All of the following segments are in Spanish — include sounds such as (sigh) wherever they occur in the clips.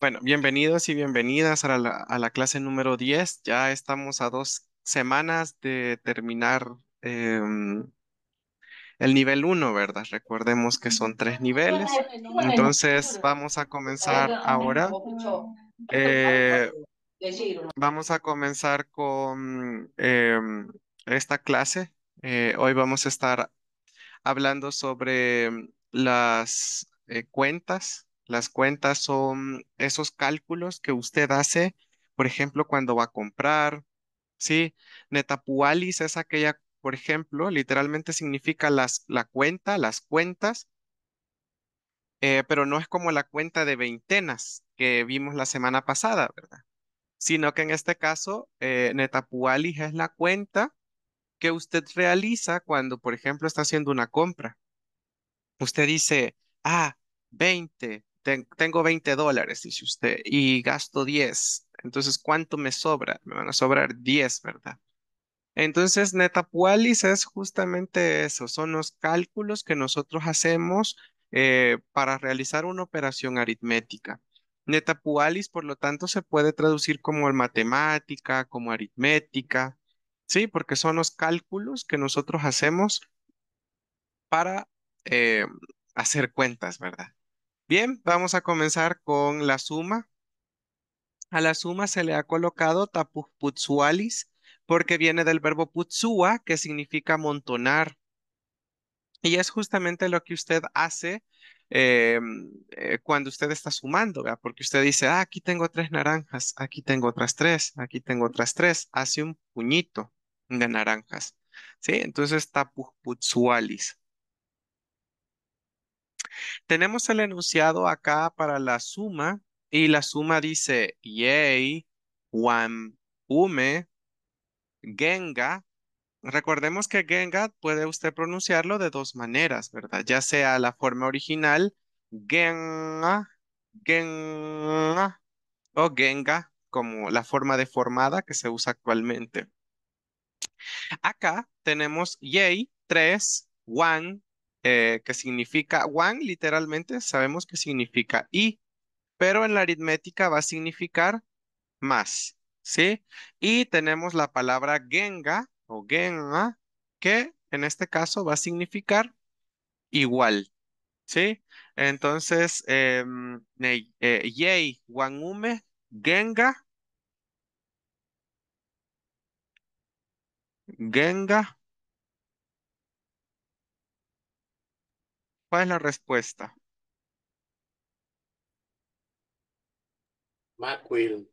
Bueno, bienvenidos y bienvenidas a la, clase número 10. Ya estamos a dos semanas de terminar em, el nivel 1, ¿verdad? Recordemos que son tres niveles. Entonces vamos a comenzar ahora. Eh, vamos a comenzar con em, esta clase. Eh, hoy vamos a estar hablando sobre las eh, cuentas las cuentas son esos cálculos que usted hace, por ejemplo, cuando va a comprar, ¿sí? Netapualis es aquella, por ejemplo, literalmente significa las, la cuenta, las cuentas, eh, pero no es como la cuenta de veintenas que vimos la semana pasada, ¿verdad? Sino que en este caso, eh, netapualis es la cuenta que usted realiza cuando, por ejemplo, está haciendo una compra. Usted dice, ah, 20 tengo 20 dólares, dice usted, y gasto 10. Entonces, ¿cuánto me sobra? Me van a sobrar 10, ¿verdad? Entonces, Netapualis es justamente eso, son los cálculos que nosotros hacemos eh, para realizar una operación aritmética. Netapualis, por lo tanto, se puede traducir como matemática, como aritmética, ¿sí? Porque son los cálculos que nosotros hacemos para eh, hacer cuentas, ¿verdad? Bien, vamos a comenzar con la suma. A la suma se le ha colocado tapujputzualis porque viene del verbo putsua, que significa amontonar. Y es justamente lo que usted hace eh, eh, cuando usted está sumando, porque usted dice, ah, aquí tengo tres naranjas, aquí tengo otras tres, aquí tengo otras tres, hace un puñito de naranjas. ¿Sí? Entonces, tapujputzualis. Tenemos el enunciado acá para la suma y la suma dice yei, Wan, ume, genga. Recordemos que genga puede usted pronunciarlo de dos maneras, ¿verdad? Ya sea la forma original, genga, genga, o genga, como la forma deformada que se usa actualmente. Acá tenemos yei, 3, wan, eh, que significa one, literalmente sabemos que significa y, pero en la aritmética va a significar más, ¿sí? Y tenemos la palabra genga o genga, que en este caso va a significar igual, ¿sí? Entonces, em, eh, yei, genga, genga, ¿Cuál es la respuesta? Macquill.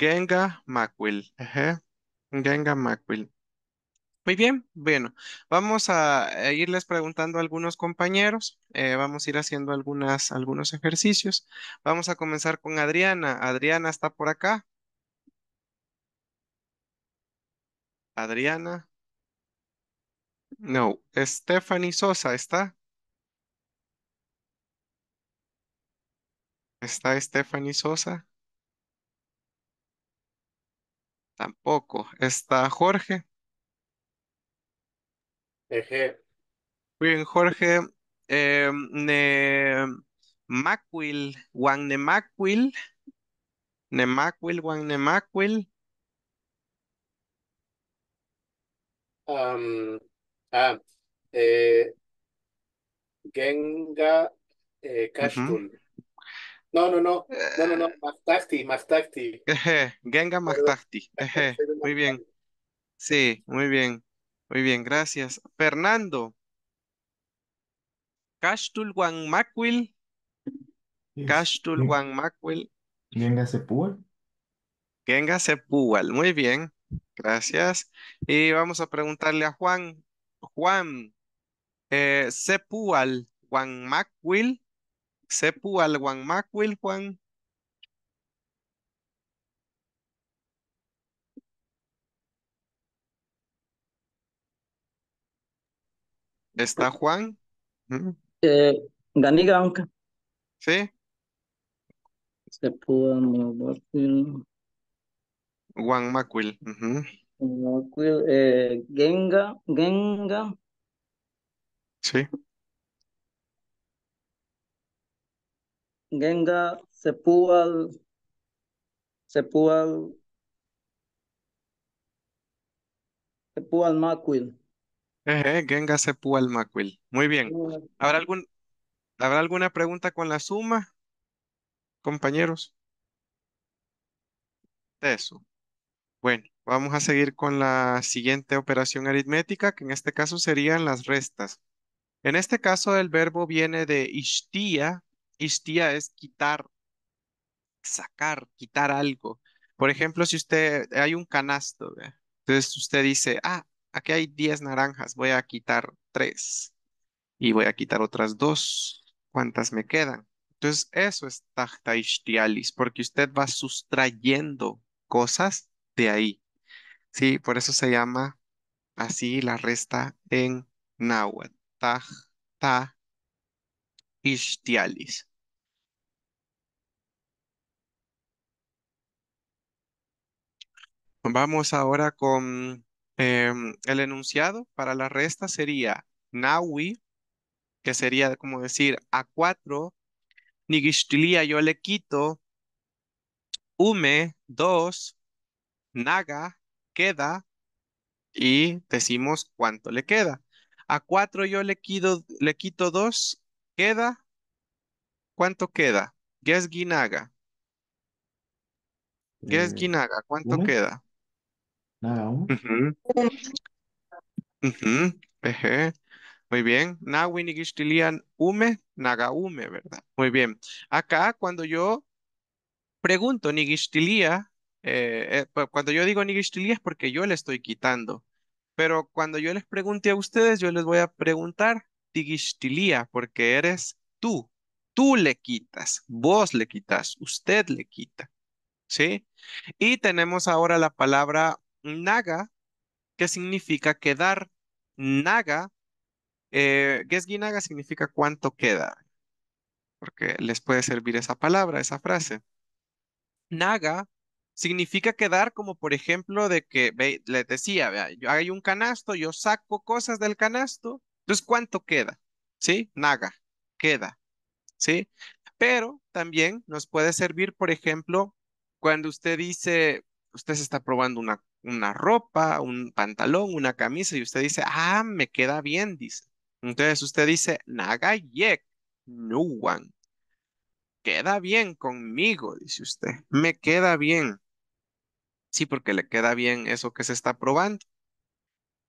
Genga Macquill. Genga Macquill. Muy bien, bueno, vamos a irles preguntando a algunos compañeros, eh, vamos a ir haciendo algunas, algunos ejercicios. Vamos a comenzar con Adriana. Adriana está por acá. Adriana. No, Stephanie Sosa está. ¿Está Stephanie Sosa? Tampoco. ¿Está Jorge? Eje. Bien, Jorge. Eh, ne de Juan Ne Juan de Um, ah, eh, Genga eh, no, no, no, no, no, no, Mastafti, eh. más Genga Mastafti. muy bien. Sí, muy bien. Muy bien, gracias. Fernando. Castul Juan Macuil. Castul Juan Genga Sepúbal. Genga Sepúbal. muy bien. Gracias. Y vamos a preguntarle a Juan. Juan, eh, Sepúal, Sepu al Juan Macwil, Juan. ¿Está Juan? Eh, ¿Sí? Sepu al Juan Macwil. Uh -huh. Macwil, eh, Genga, Genga. Sí. Genga Sepúal, Sepúal, Sepúal Macuil. Eh, Genga Sepúal Macuil. Muy bien. ¿Habrá algún, ¿Habrá alguna pregunta con la suma, compañeros? Eso. Bueno, vamos a seguir con la siguiente operación aritmética, que en este caso serían las restas. En este caso el verbo viene de ishtia, Istia es quitar, sacar, quitar algo. Por ejemplo, si usted, hay un canasto, entonces usted dice, ah, aquí hay 10 naranjas, voy a quitar 3 y voy a quitar otras 2. ¿Cuántas me quedan? Entonces, eso es tajta ishtialis, porque usted va sustrayendo cosas de ahí. Sí, por eso se llama así la resta en náhuatl. Tajta Ixtialis Vamos ahora con em, el enunciado para la resta sería Nawi, que sería como decir a cuatro nigistilia yo le quito, Ume dos Naga queda y decimos cuánto le queda. a cuatro yo le quito, le quito dos. ¿Queda? ¿Cuánto queda? guinaga? ¿Qué es eh, guinaga? ¿cuánto queda? Nada, Muy bien. Nawi ume, naga ume, ¿verdad? Muy bien. Acá, cuando yo pregunto nigistilia, eh, eh, cuando yo digo nigistilia es porque yo le estoy quitando. Pero cuando yo les pregunte a ustedes, yo les voy a preguntar porque eres tú. Tú le quitas, vos le quitas, usted le quita. ¿Sí? Y tenemos ahora la palabra naga, que significa quedar. Naga, eh, significa cuánto queda, porque les puede servir esa palabra, esa frase. Naga significa quedar como por ejemplo de que, ve, les decía, vea, hay un canasto, yo saco cosas del canasto entonces, ¿cuánto queda? ¿Sí? Naga, queda. ¿Sí? Pero también nos puede servir, por ejemplo, cuando usted dice, usted se está probando una, una ropa, un pantalón, una camisa, y usted dice, ah, me queda bien, dice. Entonces usted dice, naga yek, no one. Queda bien conmigo, dice usted. Me queda bien. Sí, porque le queda bien eso que se está probando.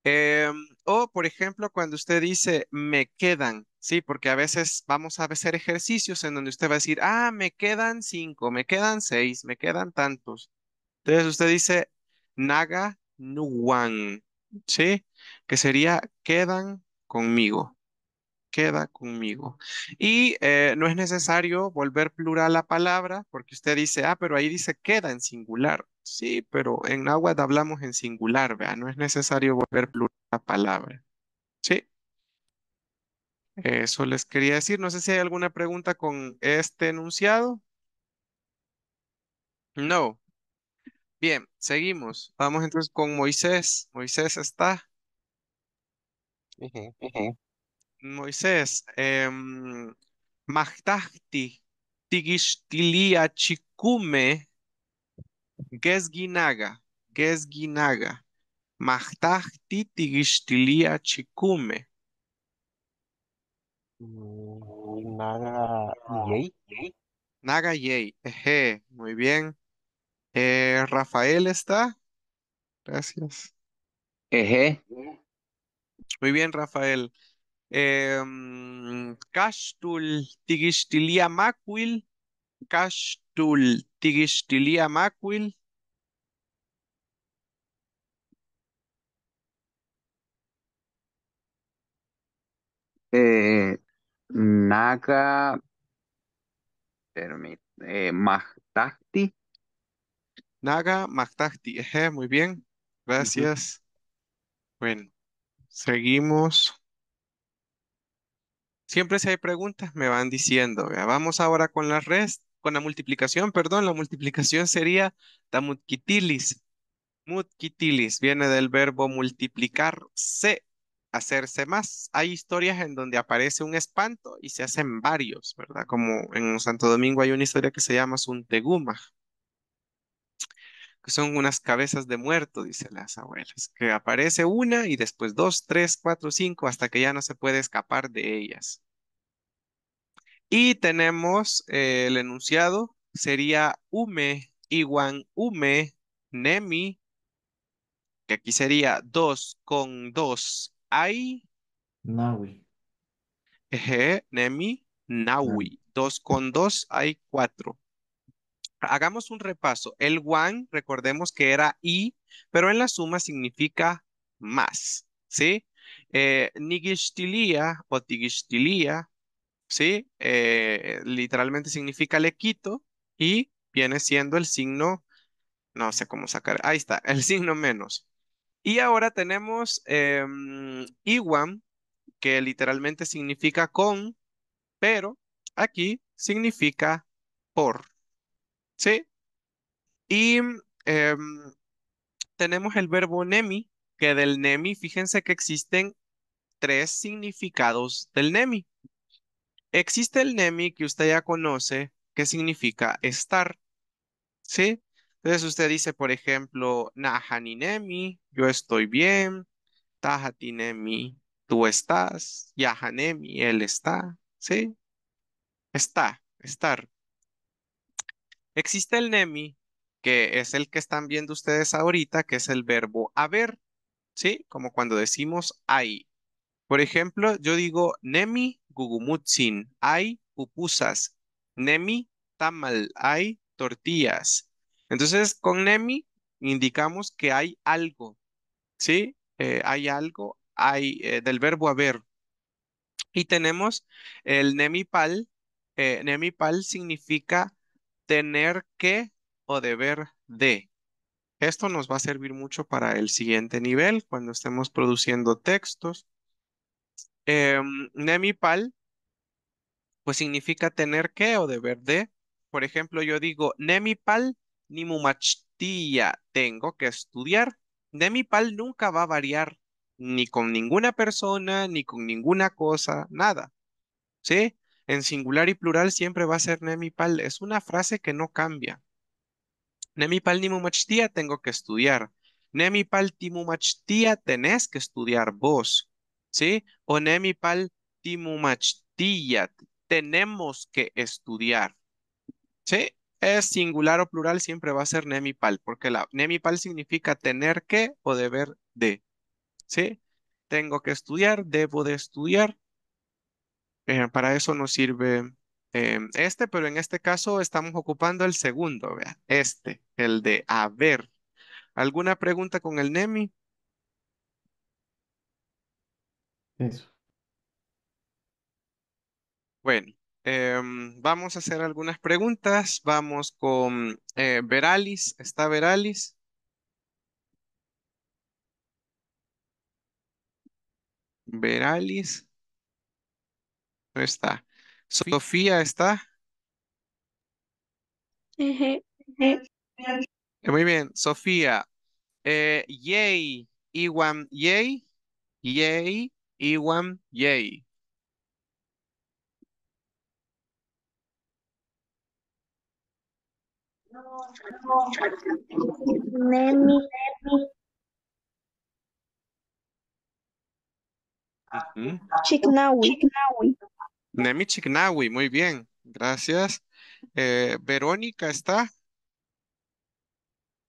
Eh, o, por ejemplo, cuando usted dice me quedan, ¿sí? Porque a veces vamos a hacer ejercicios en donde usted va a decir, ah, me quedan cinco, me quedan seis, me quedan tantos. Entonces usted dice naga nuwan, ¿sí? Que sería quedan conmigo queda conmigo. Y eh, no es necesario volver plural la palabra porque usted dice, ah, pero ahí dice queda en singular. Sí, pero en agua hablamos en singular, ¿vea? No es necesario volver plural la palabra. Sí. Eso les quería decir. No sé si hay alguna pregunta con este enunciado. No. Bien, seguimos. Vamos entonces con Moisés. Moisés está. Moisés, em, Mahtahti, Tigistilia, Chikume, Gesginaga, Gesginaga, Mahtahti, Tigistilia, Chikume. Naga Yei. Naga Yei, eje, muy bien. Eh, Rafael está. Gracias. Eje. Muy bien, Rafael. Em, Castul tigistilia Macuil, Castul tigistilia Macuil. Eh, Naga, permite, eh, Naga eh muy bien, gracias. Bueno, seguimos siempre si hay preguntas me van diciendo. Vamos ahora con la con la multiplicación, perdón, la multiplicación sería tamutquitilis. Mutquitilis viene del verbo multiplicarse, hacerse más. Hay historias en donde aparece un espanto y se hacen varios, ¿verdad? Como en Santo Domingo hay una historia que se llama Teguma son unas cabezas de muerto, dicen las abuelas, que aparece una y después dos, tres, cuatro, cinco, hasta que ya no se puede escapar de ellas. Y tenemos eh, el enunciado, sería ume, iguan ume, nemi, que aquí sería dos con dos, hay Nawi. Eje, nemi, nawi. Dos con dos, hay cuatro hagamos un repaso. El one, recordemos que era i, pero en la suma significa más, ¿sí? Eh, o tigistilia, ¿sí? Eh, literalmente significa le quito y viene siendo el signo, no sé cómo sacar, ahí está, (laughs) el signo menos. Y ahora tenemos eh, iwan, que literalmente significa con, pero aquí significa por, ¿sí? Y em, tenemos el verbo nemi, que del nemi, fíjense que existen tres significados del nemi. Existe el nemi que usted ya conoce, que significa estar, ¿sí? Entonces usted dice, por ejemplo, nemi, yo estoy bien, nemi, tú estás, Yahanemi, él está, ¿sí? Está, estar. Existe el nemi, que es el que están viendo ustedes ahorita, que es el verbo haber, ¿sí? Como cuando decimos hay. Por ejemplo, yo digo nemi gugumutsin, hay pupusas, nemi tamal, hay tortillas. Entonces, con nemi indicamos que hay algo, ¿sí? Eh, hay algo, hay eh, del verbo haber. Y tenemos el nemipal. Eh, nemipal significa tener que o deber de. Esto nos va a servir mucho para el siguiente nivel, cuando estemos produciendo textos. Em, nemipal, pues significa tener que o deber de. Por ejemplo, yo digo, nemipal ni mumachtia, tengo que estudiar. Nemipal nunca va a variar, ni con ninguna persona, ni con ninguna cosa, nada. ¿Sí? En singular y plural siempre va a ser nemipal. Es una frase que no cambia. Nemipal nimumachtia tengo que estudiar. Nemipal timumachtia tenés que estudiar vos. ¿Sí? O nemipal timumachtia tenemos que estudiar. ¿Sí? Es singular o plural, siempre va a ser nemipal, porque la nemipal significa tener que o deber de. ¿Sí? Tengo que estudiar, debo de estudiar, eh, para eso nos sirve eh, este, pero en este caso estamos ocupando el segundo, ¿vea? este, el de haber. ¿Alguna pregunta con el NEMI? Eso. Bueno, em, vamos a hacer algunas preguntas. Vamos con eh, Veralis. ¿Está Veralis? Veralis. No está. Sofía está. Eh, muy bien, Sofía. Eh, yay, Iwan, yay, yay, Iwan, yay. Nemi, Nemi. Uh -huh. Chiknawi. Chiknawi. Nemi muy bien, gracias. Eh, Verónica está.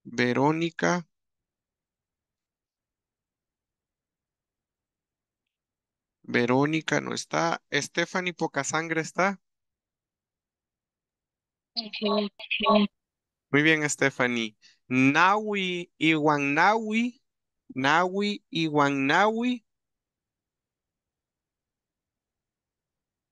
Verónica. Verónica no está. Stephanie Pocasangre está. Muy bien, Stephanie. Nawi Iwanawi. Nawi Iwanawi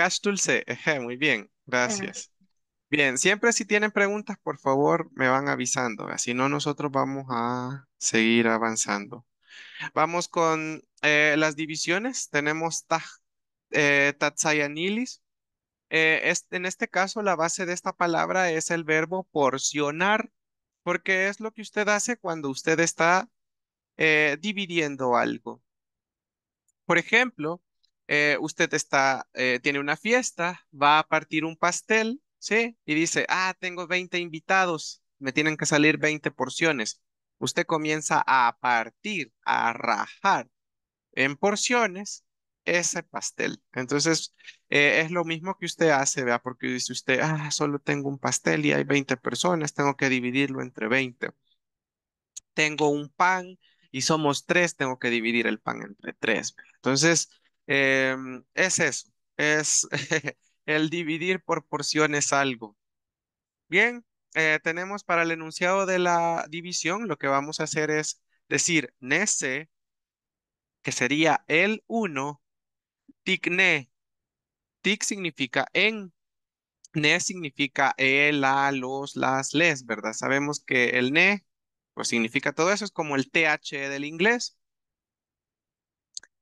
Cash Dulce, (laughs) muy bien, gracias. Bien, siempre si tienen preguntas, por favor, me van avisando. Si no, nosotros vamos a seguir avanzando. Vamos con eh, las divisiones. Tenemos eh, tatsayanilis. Eh, en este caso, la base de esta palabra es el verbo porcionar, porque es lo que usted hace cuando usted está dividiendo algo. Por ejemplo, eh, usted está, eh, tiene una fiesta, va a partir un pastel, ¿sí? Y dice, ah, tengo 20 invitados, me tienen que salir 20 porciones. Usted comienza a partir, a rajar en porciones ese pastel. Entonces, eh, es lo mismo que usted hace, ¿vea? Porque dice usted, ah, solo tengo un pastel y hay 20 personas, tengo que dividirlo entre 20. Tengo un pan y somos tres, tengo que dividir el pan entre tres. Entonces, Em, es eso, es (laughs) el dividir por porciones algo. Bien, eh, tenemos para el enunciado de la división, lo que vamos a hacer es decir nese, que sería el 1, tic-ne, tic significa en, ne significa el, la, los, las, les, ¿verdad? Sabemos que el ne, pues significa todo eso, es como el th del inglés,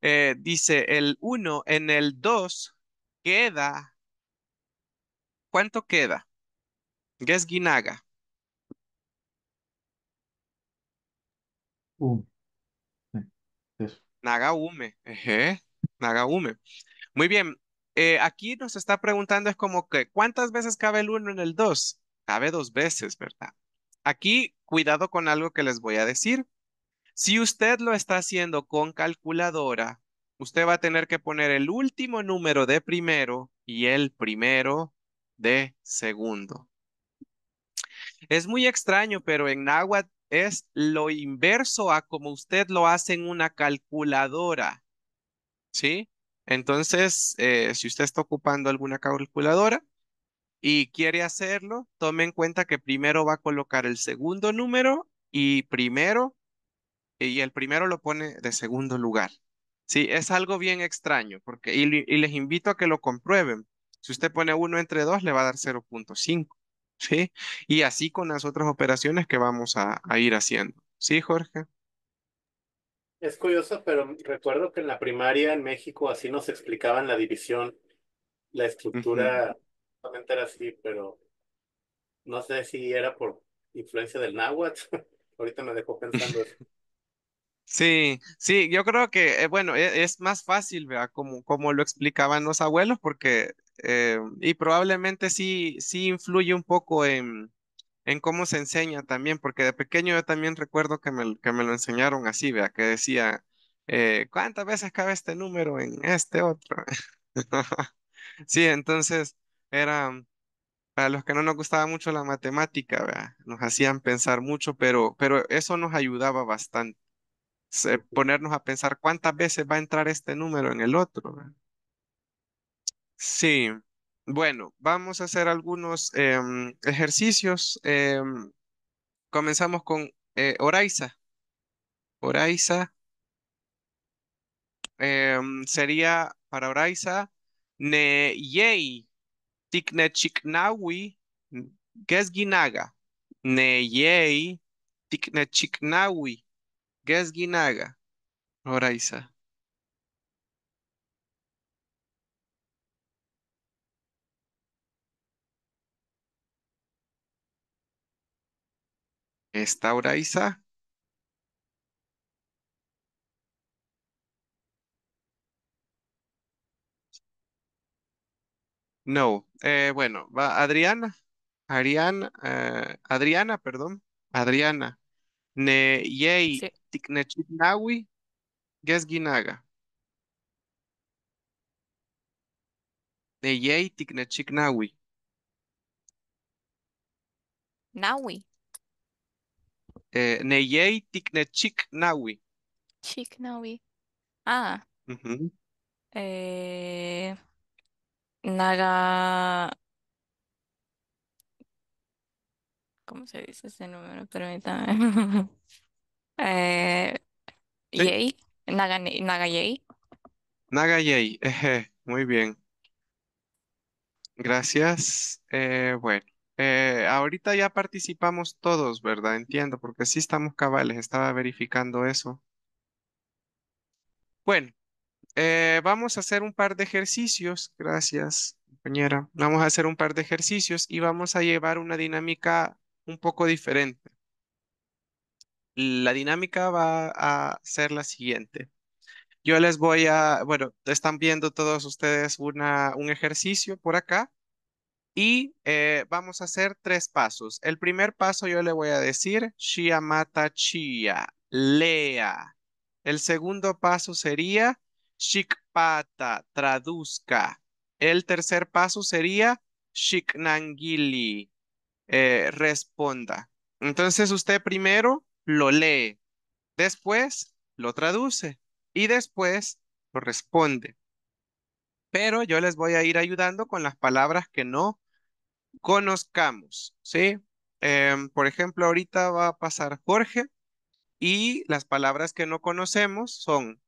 eh, dice el 1 en el 2 queda, ¿cuánto queda? Guinaga. Nagaume. Nagaume. Muy bien. Eh, aquí nos está preguntando, es como que, ¿cuántas veces cabe el 1 en el 2? Cabe dos veces, ¿verdad? Aquí, cuidado con algo que les voy a decir. Si usted lo está haciendo con calculadora, usted va a tener que poner el último número de primero y el primero de segundo. Es muy extraño, pero en náhuatl es lo inverso a como usted lo hace en una calculadora. ¿Sí? Entonces, eh, si usted está ocupando alguna calculadora y quiere hacerlo, tome en cuenta que primero va a colocar el segundo número y primero y el primero lo pone de segundo lugar. Sí, es algo bien extraño, porque y, les invito a que lo comprueben. Si usted pone uno entre dos, le va a dar 0.5. ¿Sí? Y así con las otras operaciones que vamos a, ir haciendo. ¿Sí, Jorge? Es curioso, pero recuerdo que en la primaria en México así nos explicaban la división, la estructura, solamente era así, pero no sé si era por influencia del náhuatl. (laughs) Ahorita me dejó pensando eso. Sí, sí, yo creo que, eh, bueno, e, es, más fácil, ¿verdad? Como, como lo explicaban los abuelos, porque, eh, y probablemente sí, sí influye un poco en, en cómo se enseña también, porque de pequeño yo también recuerdo que me, que me lo enseñaron así, vea, que decía, eh, ¿cuántas veces cabe este número en este otro? (laughs) sí, entonces era, para los que no nos gustaba mucho la matemática, nos hacían pensar mucho, pero, pero eso nos ayudaba bastante ponernos a pensar cuántas veces va a entrar este número en el otro. Sí, bueno, vamos a hacer algunos em, ejercicios. Em, comenzamos con eh, ORAISA ORAISA em, sería para ORAISA ne yei tikne chiknawi gesginaga ne Gasguinaga, Oraiza. ¿Está Oraiza? No. Eh, bueno, va Adriana. eh, Adriana, perdón. Adriana. Ne yei Sí. tiknechitnaui gesginaga. Ne yei tiknechiknaui. Nawi. Eh, ne yei tikne Nawi. Ah, eh, Naga. ¿Cómo se dice ese número? Permítame. (laughs) Eh, Sí, Yei, Naga, muy bien. Gracias. Eh, bueno, eh, ahorita ya participamos todos, ¿verdad? Entiendo, porque sí estamos cabales, estaba verificando eso. Bueno, eh, vamos a hacer un par de ejercicios. Gracias, compañera. Vamos a hacer un par de ejercicios y vamos a llevar una dinámica un poco diferente. La dinámica va a ser la siguiente. Yo les voy a, bueno, están viendo todos ustedes un ejercicio por acá y eh, vamos a hacer tres pasos. El primer paso yo le voy a decir, Shia mata Chia, lea. El segundo paso sería, Shikpata, traduzca. El tercer paso sería, Shiknangili, eh, responda. Entonces usted primero lo lee, después lo traduce y después lo responde. Pero yo les voy a ir ayudando con las palabras que no conozcamos, ¿sí? Em, por ejemplo, ahorita va a pasar Jorge y las palabras que no conocemos son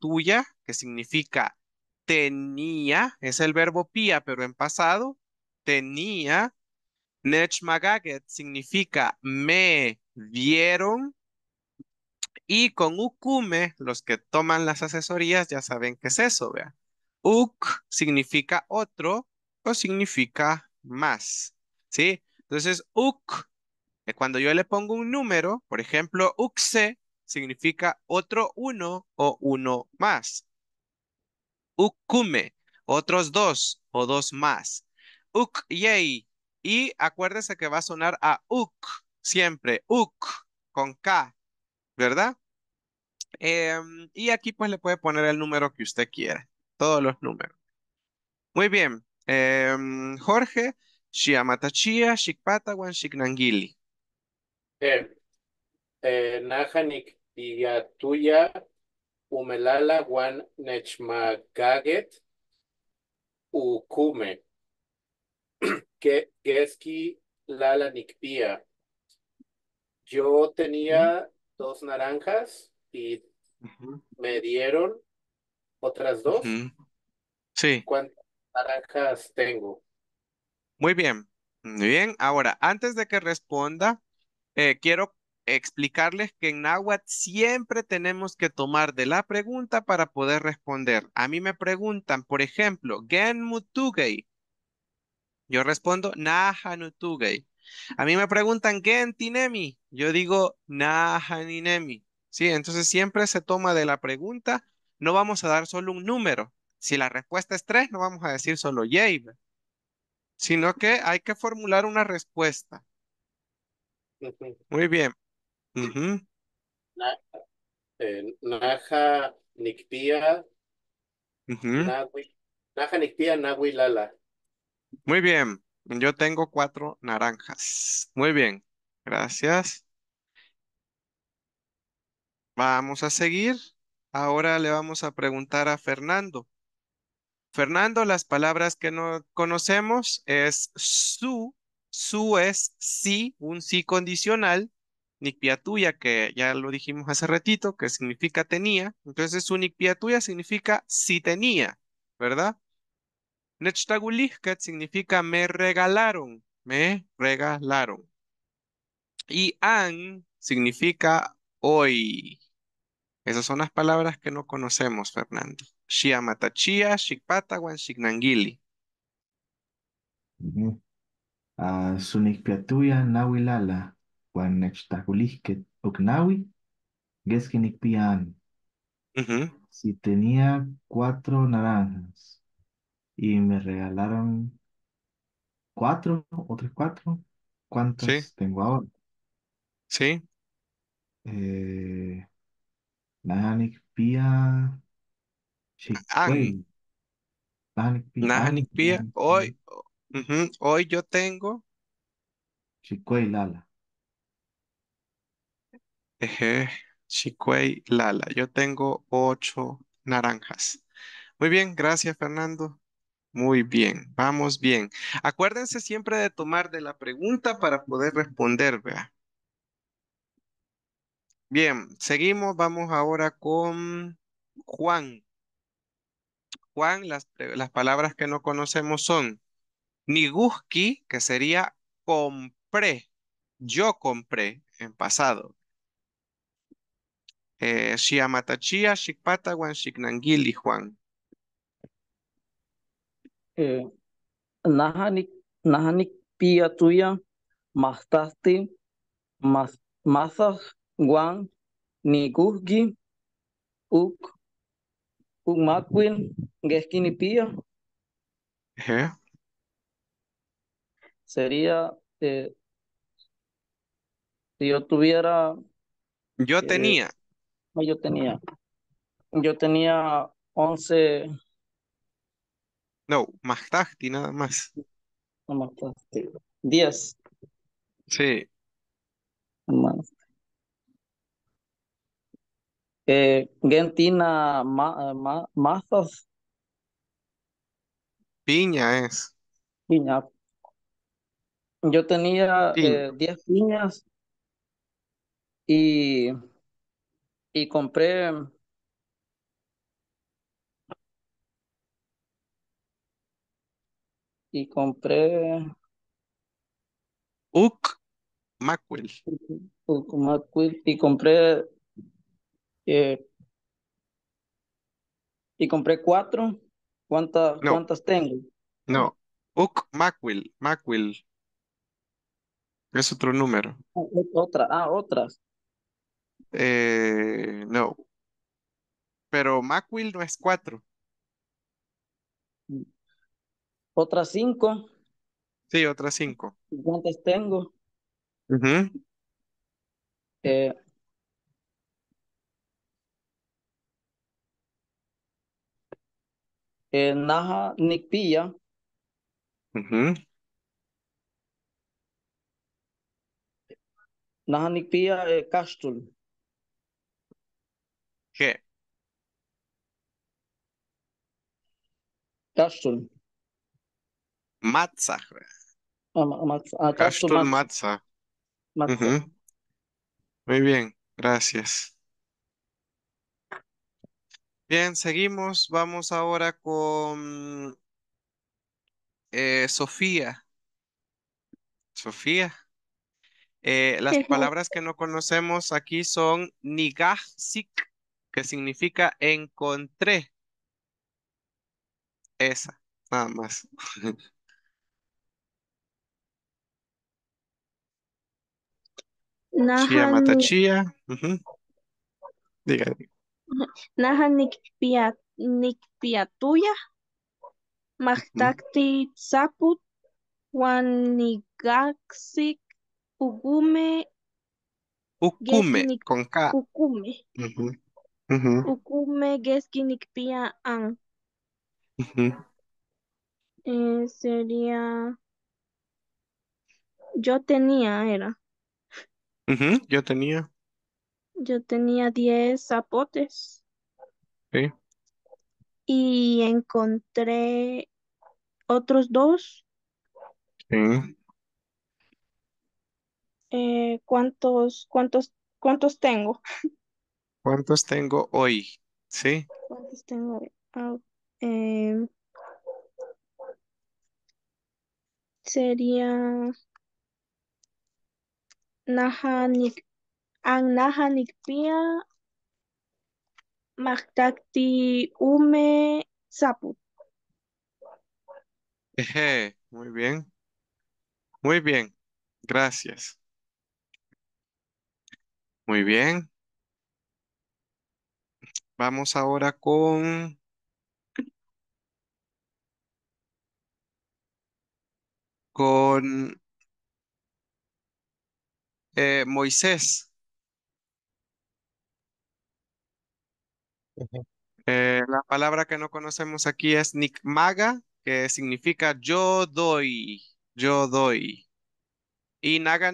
tuya, que significa tenía, es el verbo pía, pero en pasado, tenía magaget significa me vieron. Y con ukume, los que toman las asesorías ya saben qué es eso, vea. Uk significa otro o significa más, ¿sí? Entonces, uk, eh, cuando yo le pongo un número, por ejemplo, ukse significa otro uno o uno más. Ukume, otros dos o dos más. Ukyei y acuérdese que va a sonar a uk, siempre, uk, con K, ¿verdad? Em, y aquí pues le puede poner el número que usted quiera, todos los números. Muy bien, em, Jorge, Shiamatachia, Shikpatawan, Shiknangili. Eh, Umelala, Wan, Nechmagaget, Ukume que Geski Lala Yo tenía dos naranjas y me dieron otras dos. Sí. ¿Cuántas naranjas tengo? Muy bien. Muy bien. Ahora, antes de que responda, eh, quiero explicarles que en náhuatl siempre tenemos que tomar de la pregunta para poder responder. A mí me preguntan, por ejemplo, Gen Mutugei. Yo respondo, Nahanutugay. A mí me preguntan, ¿qué tinemi? Yo digo, Nahaninemi. ¿Sí? Entonces siempre se toma de la pregunta, no vamos a dar solo un número. Si la respuesta es tres, no vamos a decir solo yay, sino que hay que formular una respuesta. Muy bien. Uh Naja Nikpia, Naja Nikpia, Nahuilala. Muy bien, yo tengo cuatro naranjas. Muy bien, gracias. Vamos a seguir. Ahora le vamos a preguntar a Fernando. Fernando, las palabras que no conocemos es su, su es sí, un sí condicional, tuya, que ya lo dijimos hace ratito, que significa tenía. Entonces, su tuya significa si tenía, ¿verdad? Nechtaguliket significa me regalaron, me regalaron. Y an significa hoy. Esas son las palabras que no conocemos, Fernando. Shiamatachia, Shikpatawan, Shiknangili. Sunikpiatuya, Nahuilala, Wan Nechtagulisket, Uknawi, Geskinipia An. Si tenía cuatro naranjas y me regalaron cuatro, otros cuatro. ¿Cuántos tengo ahora? sí, Eh, Nanik ah, Pia, hoy, hoy yo tengo, Chikwei Lala. eje, Lala, yo tengo ocho naranjas. Muy bien, gracias Fernando. Muy bien, vamos bien. Acuérdense siempre de tomar de la pregunta para poder responder, vea. Bien, seguimos, vamos ahora con Juan. Juan, las, palabras que no conocemos son Niguski, que sería compré, yo compré en pasado. Eh, Shiamatachia, shikpatawan, Shiknangili, Juan eh, nahanik, nahanik pia tuya, mastasti, mas, masas, guan, niguzgi, uk, ukmakwin, geskini pia. ¿Eh? Sería, eh, si yo tuviera... Yo eh, tenía. Yo tenía. Yo tenía 11 no, Mahtasti nada más. No Mahtasti. 10. Sí. Más. Eh, Gentina ma, eh, ma, Mazas. Piña es. Piña. Yo tenía 10 piña. eh, piñas y, y compré Y compré Uc Macwell. Uc Macwell. Y compré. Eh, y compré cuatro. ¿Cuántas, ¿Cuántas tengo? No. Uc Macwell. Macwell. Es otro número. Ah, otra. Ah, otras. Eh, no. Pero Macwell no es cuatro. otras cinco. Sí, otras cinco. ¿Cuántas tengo? mhm eh, eh, Naja Nikpia. Uh Naja Nikpia eh, Kastul. ¿Qué? Kastul. Matzah. Ah, matzah. Ah, Muy bien, gracias. Bien, seguimos. Vamos ahora con eh, Sofía. Sofía. Eh, las palabras que no conocemos aquí son nigahsik, que significa encontré. Esa, nada más. (laughs) Chía mhm mata chía. Diga. tuya. nikpia, tuya. Magtakti zaput. Wanigaxik. Ugume. Ukume. con K. Ukume. Ukume geski nikpia an. Eh, sería. Yo tenía, era yo tenía. Yo tenía diez zapotes Sí. y encontré otros dos. Sí. Eh, ¿cuántos, cuántos, cuántos tengo? (laughs) ¿Cuántos tengo hoy? Sí. ¿Cuántos tengo? hoy ah, eh, sería nahanik pia mactacti ume sapu. muy bien. Muy bien, gracias. Muy bien. Vamos ahora con... con eh, Moisés. Eh, la palabra que no conocemos aquí es Nikmaga, que significa yo doy, yo doy. Y Naga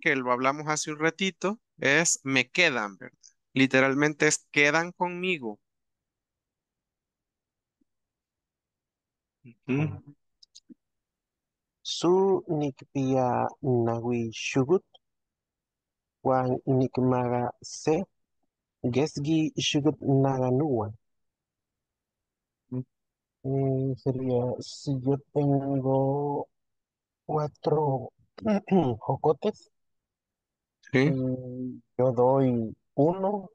que lo hablamos hace un ratito, es me quedan, ¿verdad? Literalmente es quedan conmigo. Su nikpia nawi shugut uan nikmaga se Gesgi Shugut Naganua. Eh, mm, sería, si yo tengo cuatro (clears throat) jocotes, Sí, eh, yo doy uno.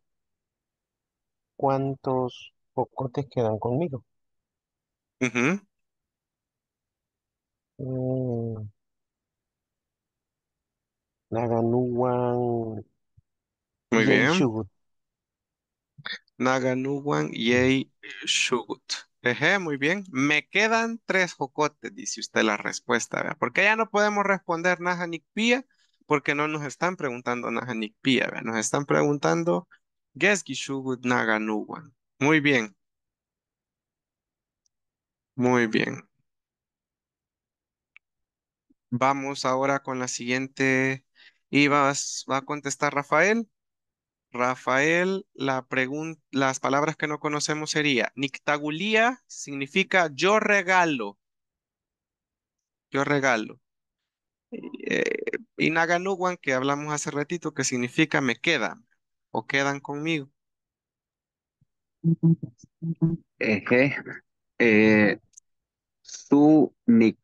¿Cuántos jocotes quedan conmigo? Mhm. Mm, Naganuwan Muy bien. Shugut. Naganuwan Yei Shugut. muy bien. Me quedan tres jocotes, dice usted la respuesta, ¿vea? Porque ya no podemos responder Naja porque no nos están preguntando Naja Nos están preguntando Gesgi Shugut Naganuwan. Muy bien. Muy bien. Vamos ahora con la siguiente y vas, va a contestar Rafael. Rafael, la las palabras que no conocemos sería Nictagulía significa yo regalo. Yo regalo. Eh, y naganuguan, que hablamos hace ratito, que significa me quedan o quedan conmigo. Eh, su Michin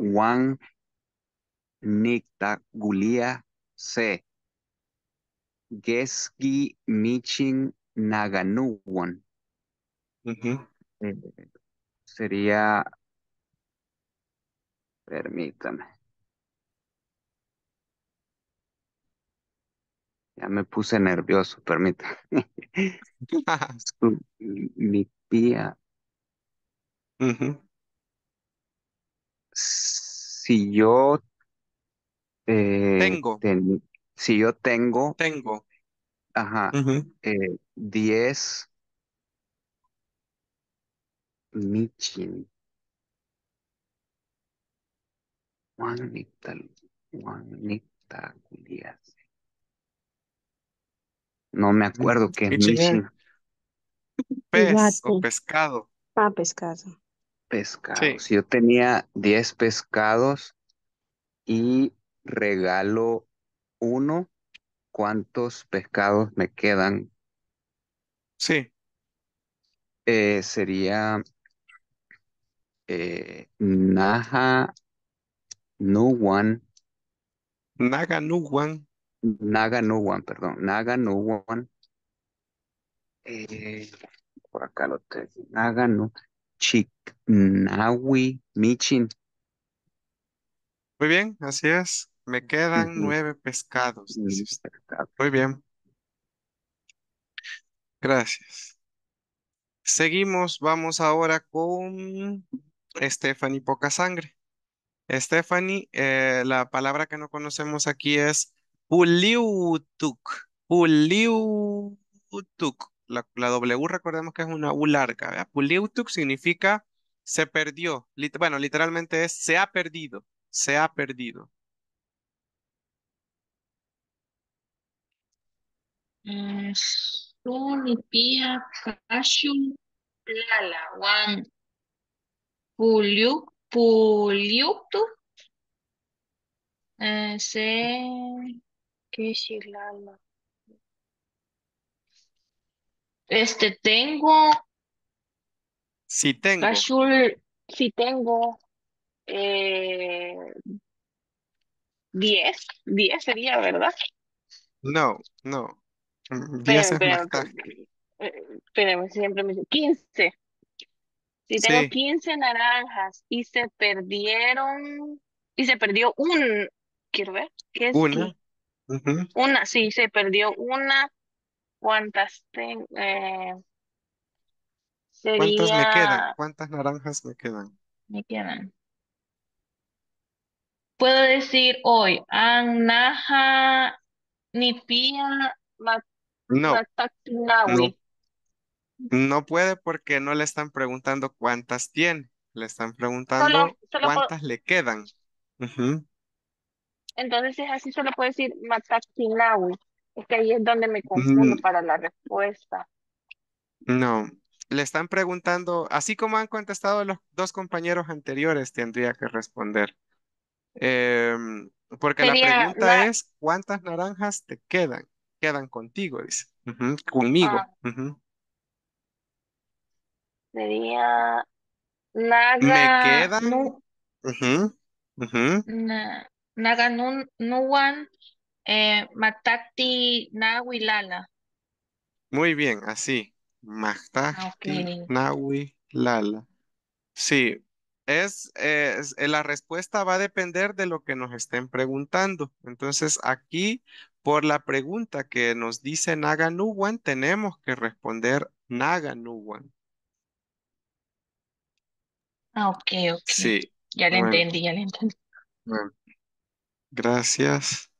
Juan Nictagulia C. Geski Michin Naganuwan. Eh, sería, permítame. Ya me puse nervioso, permítame. (laughs) (laughs) Mi tía. Si yo eh, Tengo, si yo tengo, tengo. ajá, eh, diez 10 michin, Juanita, Juanita, No me acuerdo qué es Michin pez o pescado. Ah, pescado pescados. Yo tenía 10 pescados y regalo uno. ¿Cuántos pescados me quedan? Sí. Eh, sería eh, no Nuwan. Naga Nuwan. Naga Nuwan, perdón. Naga Nuwan. Eh, por acá lo tengo. Naga Nuwan. Chic Nahui Michin. Muy bien, así es. Me quedan nueve pescados, Muy bien. Gracias. Seguimos, vamos ahora con Stephanie Poca Sangre. Stephanie, eh, la palabra que no conocemos aquí es puliutuk. Puliutuk. La, la W recordemos que es una U larga. Puliutuk significa se perdió. bueno, literalmente es se ha perdido, se ha perdido. Eh, Sunipia Kashun Lala Wan Puliu Puliutu eh, Se Keshilala Este tengo si tengo. Gashul, si tengo eh, 10, 10 sería, ¿verdad? No, no. 10 mm, es más tarde. Eh, pero siempre me dice 15. Si tengo 15 naranjas y se perdieron, y se perdió un, quiero ver, ¿qué es una. Una, sí, se perdió una. ¿Cuántas tengo? Eh, ¿Cuántas me quedan? ¿Cuántas naranjas me quedan? me quedan. Puedo decir hoy, Nipia, No, no, puede porque no le están preguntando cuántas tiene. Le están preguntando cuántas le quedan. entonces si es así, solo puedo decir matatinaui Es que ahí es donde me confundo para la respuesta. No le están preguntando, así como han contestado los dos compañeros anteriores, tendría que responder. Em, porque la pregunta es, ¿cuántas naranjas te quedan? Quedan contigo, dice. conmigo. Ah. Sería nada. Me quedan. Muy bien, así. Magdahti, ah, Nawi, Lala. Sí, es, eh, la respuesta va a depender de lo que nos estén preguntando. Entonces aquí, por la pregunta que nos dice Naga tenemos que responder Naga ah, ok, ok. Sí. Ya le entendí, ya le entendí. Bueno. Gracias.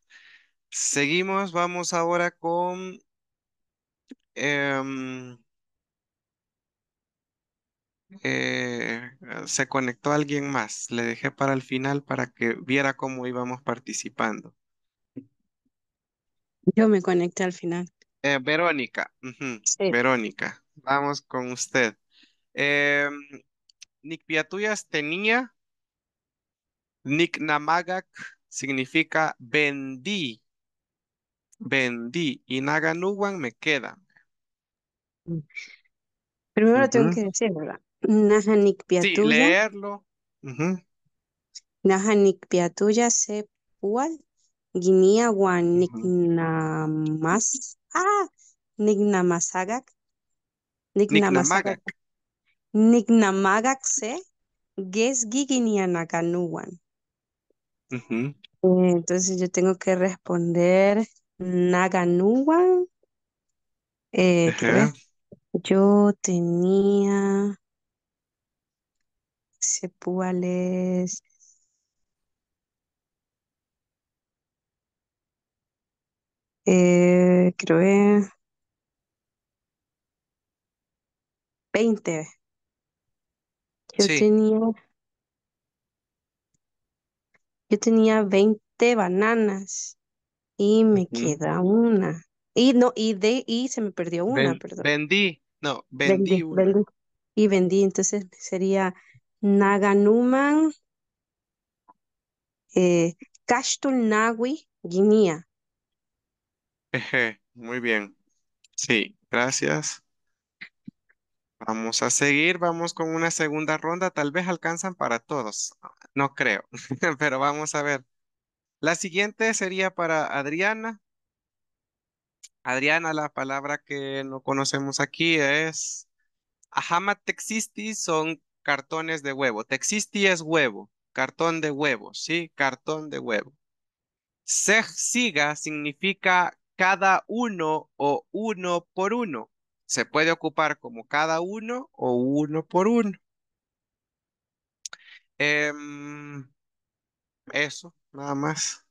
Seguimos, vamos ahora con... Em, eh, eh, se conectó alguien más. Le dejé para el final para que viera cómo íbamos participando. Yo me conecté al final. Eh, Verónica, Verónica, vamos con usted. Eh, Nick Piatuyas tenía Nick Namagak significa vendí. Vendí. Y Naganuwan me queda. Primero lo tengo que decir, ¿verdad? Nahanik Piatuya. Sí, leerlo. Nahanik Piatuya pual. Guinea nik Nignamas. Ah, Nignamasagak. Nignamasagak. Nignamagak se. Ges Guinea Entonces yo tengo que responder Naganuan. Eh, Yo tenía sexuales. Eh, creo que 20. Yo tenía, yo tenía 20 bananas y me queda una. Y no, y de, y se me perdió una, perdón. vendí, no, vendí. Y vendí, entonces sería Naganuman eh, Kastunawi Guinea. muy bien. Sí, gracias. Vamos a seguir, vamos con una segunda ronda. Tal vez alcanzan para todos. No creo, (laughs) pero vamos a ver. La siguiente sería para Adriana. Adriana, la palabra que no conocemos aquí es Ajama son cartones de huevo. Texisti es huevo, cartón de huevo, ¿sí? Cartón de huevo. Sej siga significa cada uno o uno por uno. Se puede ocupar como cada uno o uno por uno. Em, eso, nada más.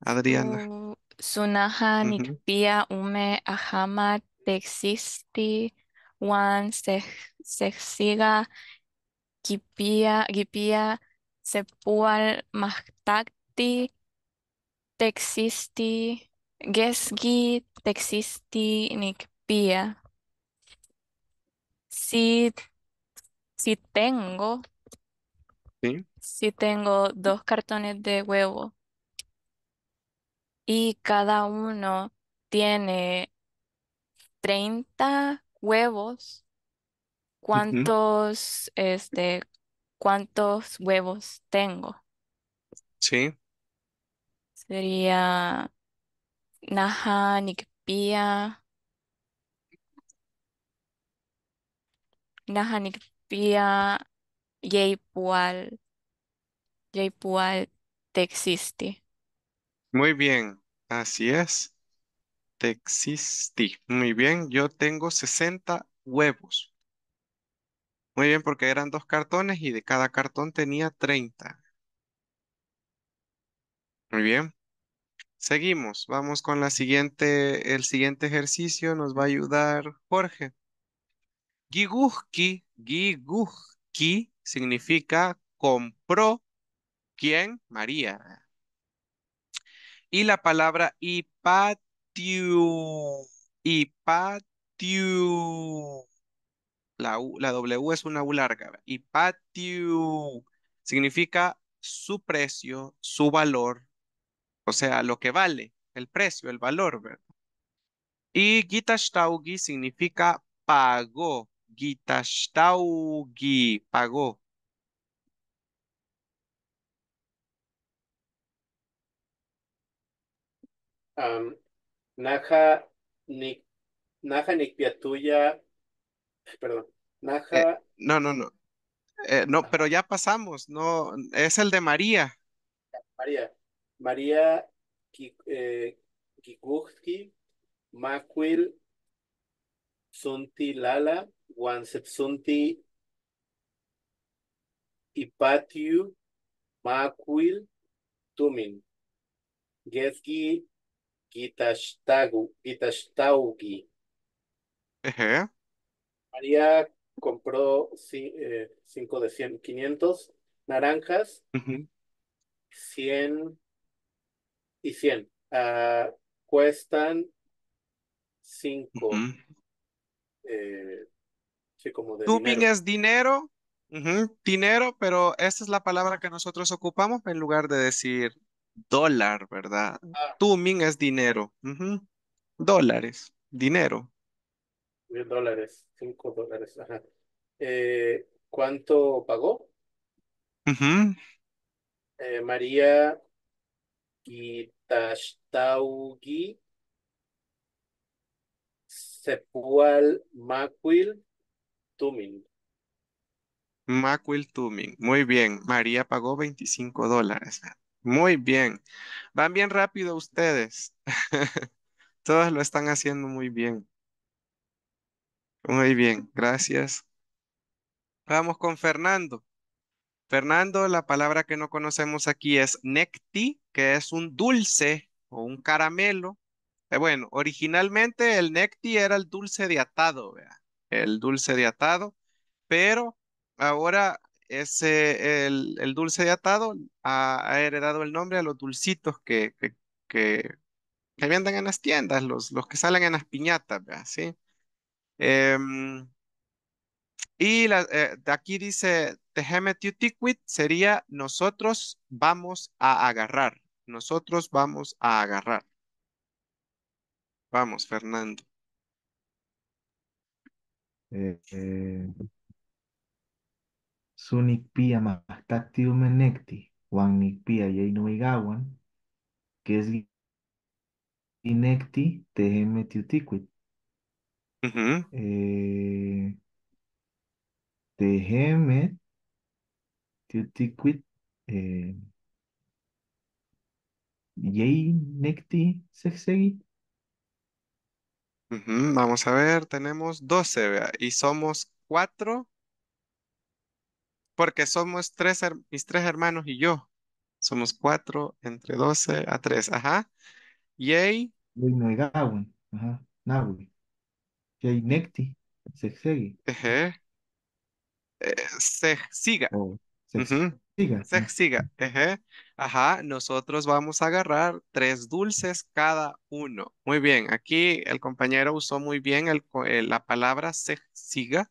Adriana. Oh, Sunaha, Texisti, Juan, Sexiga, Gipia, Gipia, Sepual, Mactacti, Texisti, Gesgi, Texisti, Nikpia. Si, si tengo, ¿Sí? si tengo dos cartones de huevo y cada uno tiene treinta huevos, cuántos, este, cuántos huevos tengo. Sí. Sería Naja, Nikpia. Naja, Nikpia, Yaipual, Yaipual, te existe. Muy bien, así es. Texistí. Muy bien, yo tengo 60 huevos. Muy bien, porque eran dos cartones y de cada cartón tenía 30. Muy bien. Seguimos, vamos con la siguiente, el siguiente ejercicio nos va a ayudar Jorge. Giguski, Giguski significa compró, ¿quién? María. Y la palabra ipat y patio. La, la W es una U larga. Y patio significa su precio, su valor, o sea, lo que vale, el precio, el valor, ¿verdad? Y Gitastaugi significa pagó. Gitastaugi, pagó. Um, Naja Nik, Naja piatuya perdón, Naja. Eh, no, no, no. Eh, no, pero ya pasamos, no, es el de María. María, María eh, Kikuchki, Makwil, Sunti Lala, Wansepsunti Ipatiu, Macuil Tumin, Gesgi María compró eh, cinco de cien, quinientos naranjas, cien y cien, ah, cuestan cinco, eh, como de dinero. dinero, dinero, pero esta es la palabra que nosotros ocupamos en lugar de decir dólar, ¿verdad? Ah. Tuming es dinero. Dólares, dinero. dólares, cinco dólares. Eh, ¿Cuánto pagó? Eh, María Kitashtaugi Sepual Macuil Tuming. Macuil Tuming. Muy bien. María pagó 25 dólares. Muy bien. Van bien rápido ustedes. (laughs) Todos lo están haciendo muy bien. Muy bien, gracias. Vamos con Fernando. Fernando, la palabra que no conocemos aquí es necti, que es un dulce o un caramelo. Eh, bueno, originalmente el necti era el dulce de atado, el dulce de atado, pero ahora es el, dulce de atado ha, heredado el nombre a los dulcitos que, que, venden en las tiendas, los, los que salen en las piñatas, em, y la, eh, aquí dice, Utiquit sería nosotros vamos a agarrar. Nosotros vamos a agarrar. Vamos, Fernando. Eh, eh, sunik pia mastakti umenekti, wan pia que es inecti TGM Uh TGM eh, Tiutiquit, eh, Yei Necti Sexegui. Vamos a ver, tenemos 12, ¿vea? Y somos cuatro porque somos tres, mis tres hermanos y yo. Somos cuatro entre doce a tres, Ajá. Yay. Ajá. Nawi. Yay Nekti. Sexegi. Eh, Sejsiga. Oh, Sejsiga. Siga. Siga. Ajá. Nosotros vamos a agarrar tres dulces cada uno. Muy bien. Aquí el compañero usó muy bien el, eh, la palabra siga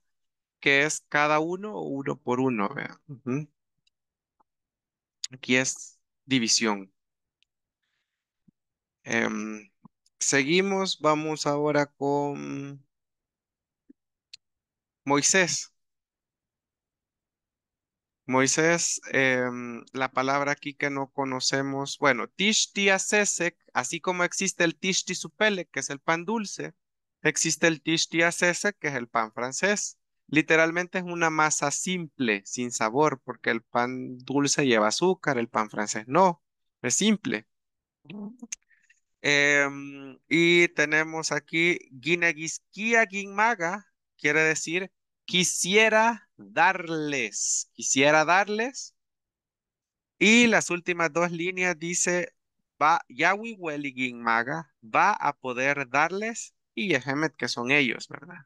que es cada uno uno por uno. Aquí es división. Em, seguimos, vamos ahora con Moisés. Moisés, em, la palabra aquí que no conocemos, bueno, tishti asesek, así como existe el tishti supele, que es el pan dulce, existe el tishti asesek, que es el pan francés. Literalmente es una masa simple, sin sabor, porque el pan dulce lleva azúcar, el pan francés no, es simple. Em, y tenemos aquí guineguisquia Guinmaga, quiere decir quisiera darles, quisiera darles. Y las últimas dos líneas dice va yawi weli va a poder darles y Yehemet, que son ellos, ¿verdad?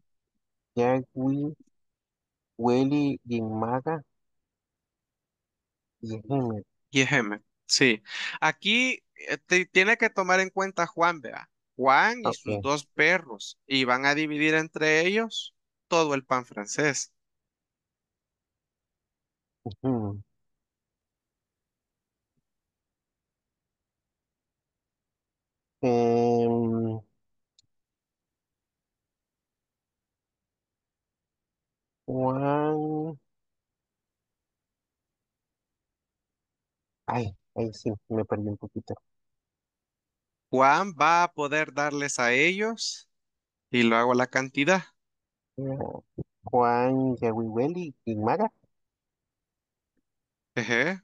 y sí. Aquí eh, tiene que tomar en cuenta Juan, ¿verdad? Juan y sus dos perros. Y van a dividir entre ellos todo el pan francés. Juan. Ay, ay sí, me perdí un poquito. Juan va a poder darles a ellos y lo hago la cantidad. Oh, Juan, Yawiweli, y Mara? Eje.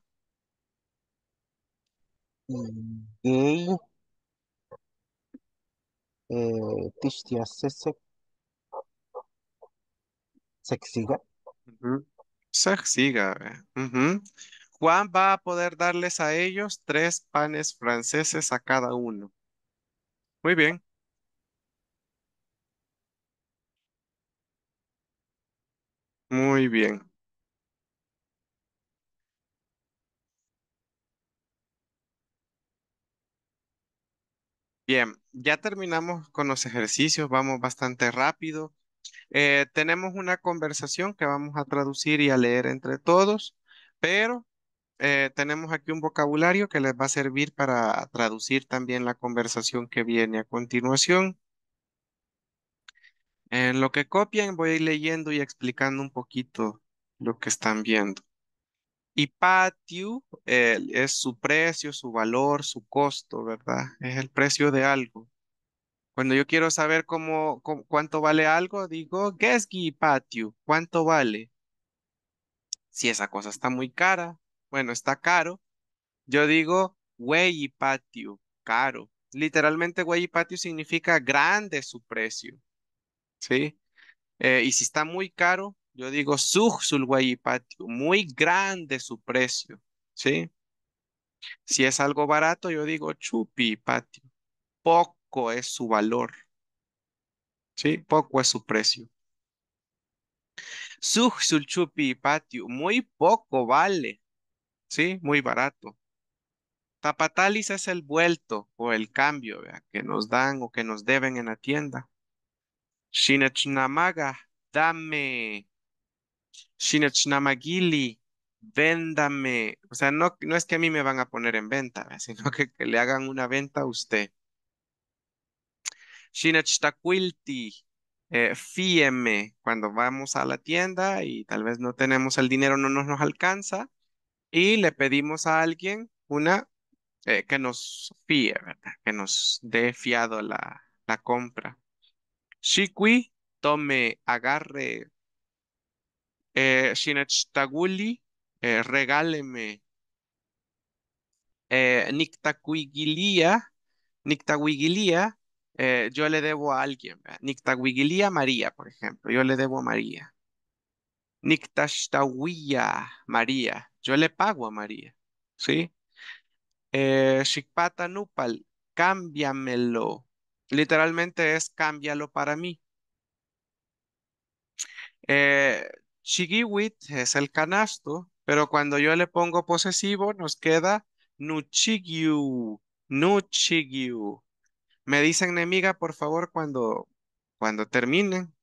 Y Eh, Sexiga. ...Sexiga... Eh. Juan va a poder darles a ellos tres panes franceses a cada uno. Muy bien. Muy bien. Bien, ya terminamos con los ejercicios, vamos bastante rápido. Eh, tenemos una conversación que vamos a traducir y a leer entre todos, pero eh, tenemos aquí un vocabulario que les va a servir para traducir también la conversación que viene a continuación. En lo que copian voy leyendo y explicando un poquito lo que están viendo. Y patio eh, es su precio, su valor, su costo, ¿verdad? Es el precio de algo. Cuando yo quiero saber cómo, cuánto vale algo, digo, Gesgi Patio, ¿cuánto vale? Si esa cosa está muy cara, bueno, está caro, yo digo, Wey Patio, caro. Literalmente, Wey Patio significa grande su precio, ¿sí? Eh, y si está muy caro, yo digo, Sul Wey Patio, muy grande su precio, ¿sí? Si es algo barato, yo digo, Chupi Patio, poco poco es su valor. ¿Sí? Poco es su precio. Sulchupi patio, muy poco vale. ¿Sí? Muy barato. Tapatalis es el vuelto o el cambio que nos dan o que nos deben en la tienda. Shinechnamaga, dame. Shinechnamagili, véndame. O sea, no, no es que a mí me van a poner en venta, (laughs) sino que le hagan una venta a usted. Shinachtaquilti, eh, fíeme, cuando vamos a la tienda y tal vez no tenemos el dinero, no nos, alcanza, y le pedimos a alguien una eh, que nos fíe, ¿verdad? Que nos dé fiado la, la compra. Shikui, tome, agarre. Eh, Shinachtaguli. regáleme. Eh, Nictaquigilia, eh, yo le debo a alguien. Nictahuiguilía María, por ejemplo, yo le debo a María. Nictashtahuilla María, yo le pago a María, ¿sí? Eh, Shikpata Nupal, cámbiamelo. Literalmente es cámbialo para mí. Eh, es el canasto, pero cuando yo le pongo posesivo nos queda Nuchigiu, Nuchigiu. Me dicen enemiga, por favor, cuando, cuando terminen.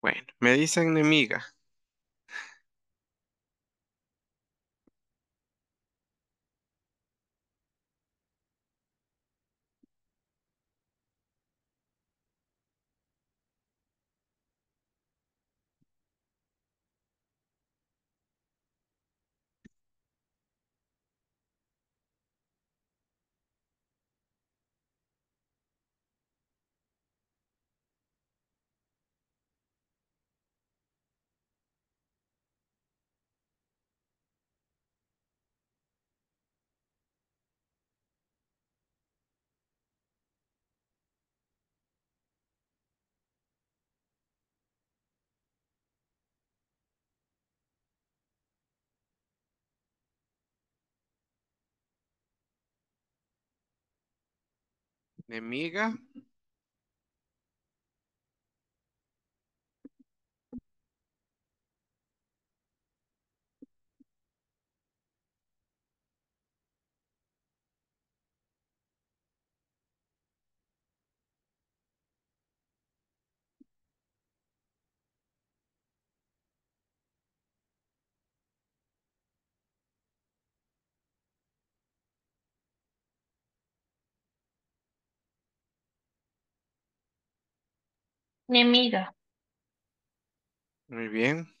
Bueno, me dicen enemiga. Emiga Mi Muy bien.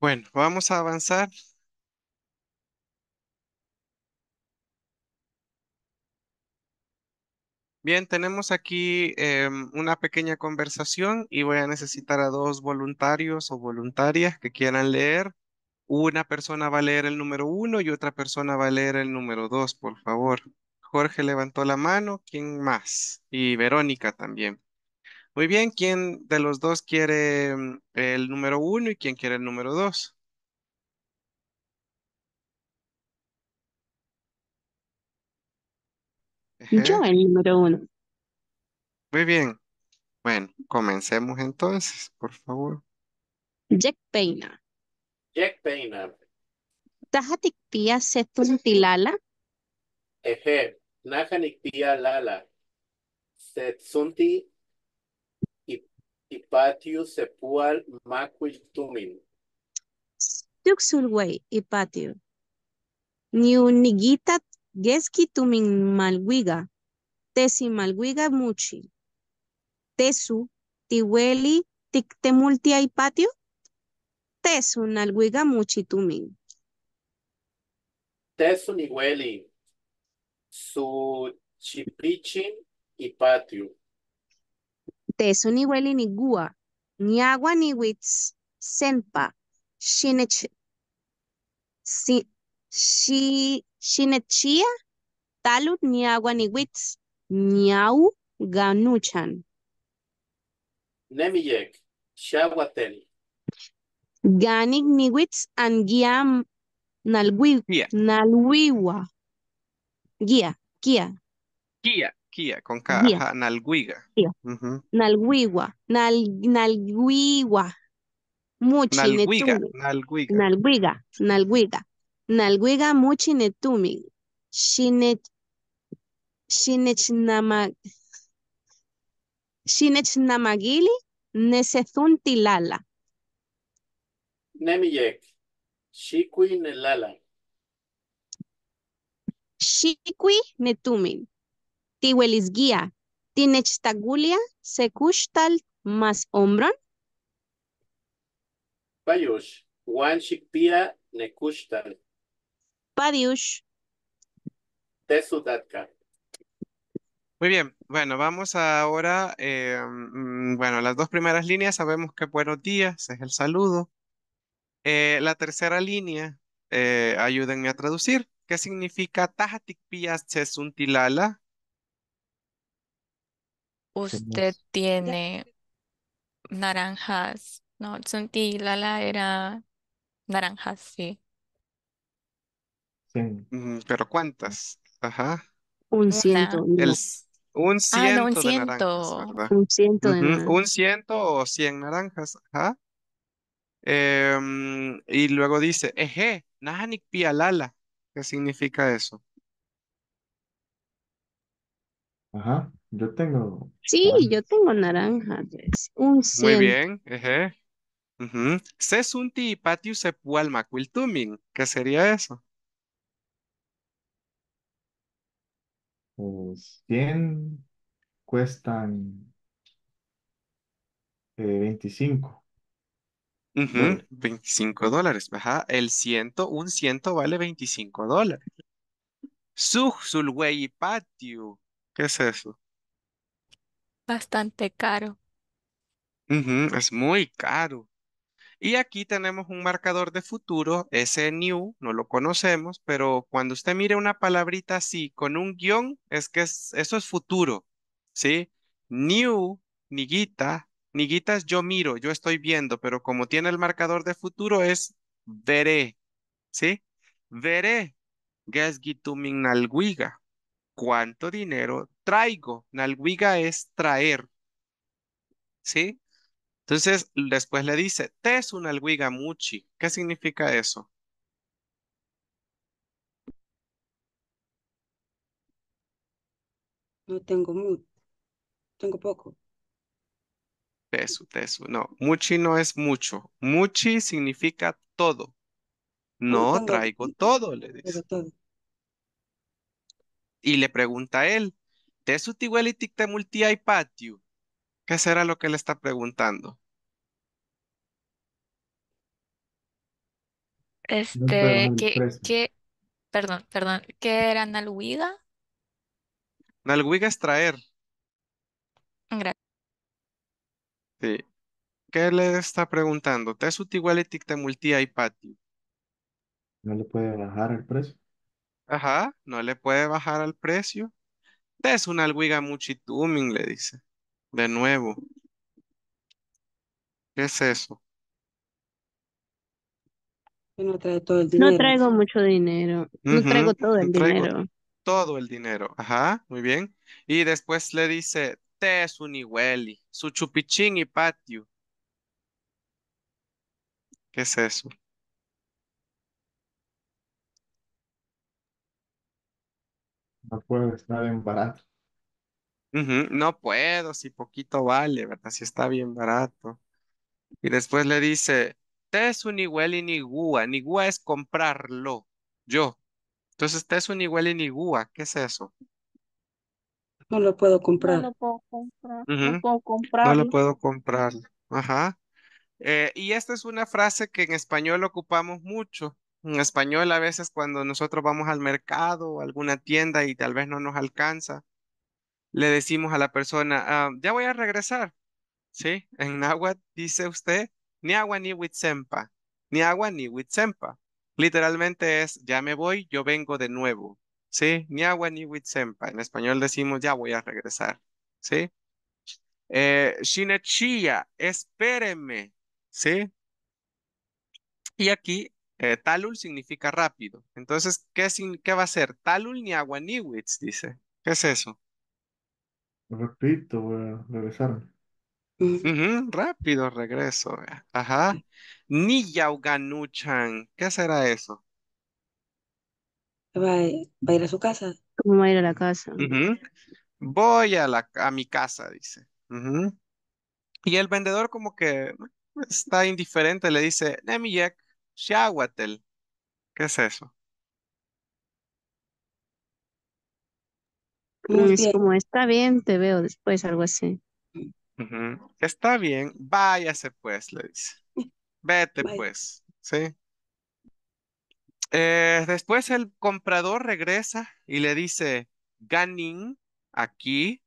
Bueno, vamos a avanzar. Bien, tenemos aquí em, una pequeña conversación y voy a necesitar a dos voluntarios o voluntarias que quieran leer. Una persona va a leer el número uno y otra persona va a leer el número dos, por favor. Jorge levantó la mano, ¿quién más? Y Verónica también. Muy bien, ¿quién de los dos quiere mm, el número uno y quién quiere el número dos? Yo, el número uno. Muy bien. Bueno, comencemos entonces, por favor. Jack Peina. Jack Peina. Tahatik Pia Setun Eje. Naja Pia Lala. Setsunti Ipatio sepual μάκουιλ y Ipatio. unigita geski tumin malwiga. Tesi malwiga muchi. Tesu tiweli tiktemultia Ipatio. Tesu nalwiga muchi tumin. Tesu niweli su chipichin Ipatio. Tesuniweli ni ni gua, ni agua senpa, shinech, si, shinechia, talut ni agua ni niau ganuchan. Nemiyek, shawatel. Ganik ni wits and giam, nalwi, nalwiwa. ¿Gia? gia con K, Nalguiga. Nalguigua, Nal, Nalguiga, netumi. Nalguiga. Nalguiga, Nalguiga. Nalguiga Muchi Shinet, Shinechnamagili, Nesezuntilala. Nemiyek, Shikui Nelala. Netumin. Tiwelisguía, tinechtagulia, secushtal, mas hombron. Payush, Juan Shikpia, nekustal, Padiush. Tesudatka. Muy bien, bueno, vamos ahora, em, mm, bueno, las dos primeras líneas sabemos que buenos días es el saludo. Eh, la tercera línea, eh, ayúdenme a traducir, ¿qué significa Tajatikpia Chesuntilala? Usted tiene naranjas. No, Tsunti Lala era naranjas, sí. Sí. Mm, pero ¿cuántas? Ajá. Un ciento. Ah, un ciento Un ciento Un ciento o cien naranjas. Ajá. Em, y luego dice, eje, najanik pialala. ¿Qué significa eso? Ajá, yo tengo. Sí, yo tengo naranja. Pues, un Muy bien. un Sesunti patiu ¿Qué sería eso? bien pues, cuestan eh, 25. 25 dólares. Ajá. El ciento, un ciento vale 25 dólares. wey patio. ¿Qué es eso? Bastante caro. es muy caro. Y aquí tenemos un marcador de futuro, ese new, no lo conocemos, pero cuando usted mire una palabrita así con un guión, es que eso es futuro, ¿sí? New, niguita, niguita es yo miro, yo estoy viendo, pero como tiene el marcador de futuro es veré, ¿sí? Veré, es cuánto dinero traigo. Nalwiga es traer. ¿Sí? Entonces, después le dice, te es una muchi. ¿Qué significa eso? No tengo mucho. Tengo poco. Tesu, tesu. No, muchi no es mucho. Muchi significa todo. No, traigo todo, le dice. Todo y le pregunta a él, ¿te multi patio? ¿Qué será lo que le está preguntando? Este, qué, perdón, perdón, ¿qué era Nalwiga? Nalwiga es traer. Gracias. Sí. ¿Qué le está preguntando? ¿Te multi patio? ¿No le puede bajar el precio? Ajá, no le puede bajar al precio. te es una alwiga muchituming, le dice. De nuevo. ¿Qué es eso? no traigo mucho dinero, no traigo todo el dinero. todo el dinero. Ajá, muy bien. Y después le dice, te es un igueli, su chupichín y patio. ¿Qué es eso? No puedo, estar bien barato. No puedo, si poquito vale, ¿verdad? Si está bien barato. Y después le dice, te es un igual y ni gua, ni gua es comprarlo, yo. Entonces, te es un igual y ni gua, ¿qué es eso? No lo puedo No comprar. lo puedo comprar, no puedo lo puedo comprar. Ajá. Eh, y esta es una frase que en español ocupamos mucho. En español, a veces cuando nosotros vamos al mercado o a alguna tienda y tal vez no nos alcanza, le decimos a la persona, ah, ya voy a regresar. ¿Sí? En náhuatl dice usted, ni agua ni witsempa. ni agua ni witsempa. Literalmente es, ya me voy, yo vengo de nuevo. ¿Sí? Ni agua ni witsempa. En español decimos, ya voy a regresar. ¿Sí? Eh, espéreme. ¿Sí? Y aquí eh, talul significa rápido. Entonces, ¿qué, va a ser? Talul ni agua dice. ¿Qué es eso? Repito, voy a regresar. rápido regreso. Ajá. Ni ¿Qué será eso? Eh, va, a ir a su casa. ¿Cómo va a ir a la casa? Voy a, la, a mi casa, dice. Y el vendedor como que mm, está indiferente, le dice, Nemi Xiahuatl. ¿Qué es eso? Pues como, está bien, te veo después, algo así. Está bien, váyase pues, le dice. Vete pues, ¿sí? Eh, después el comprador regresa y le dice, Ganin, aquí,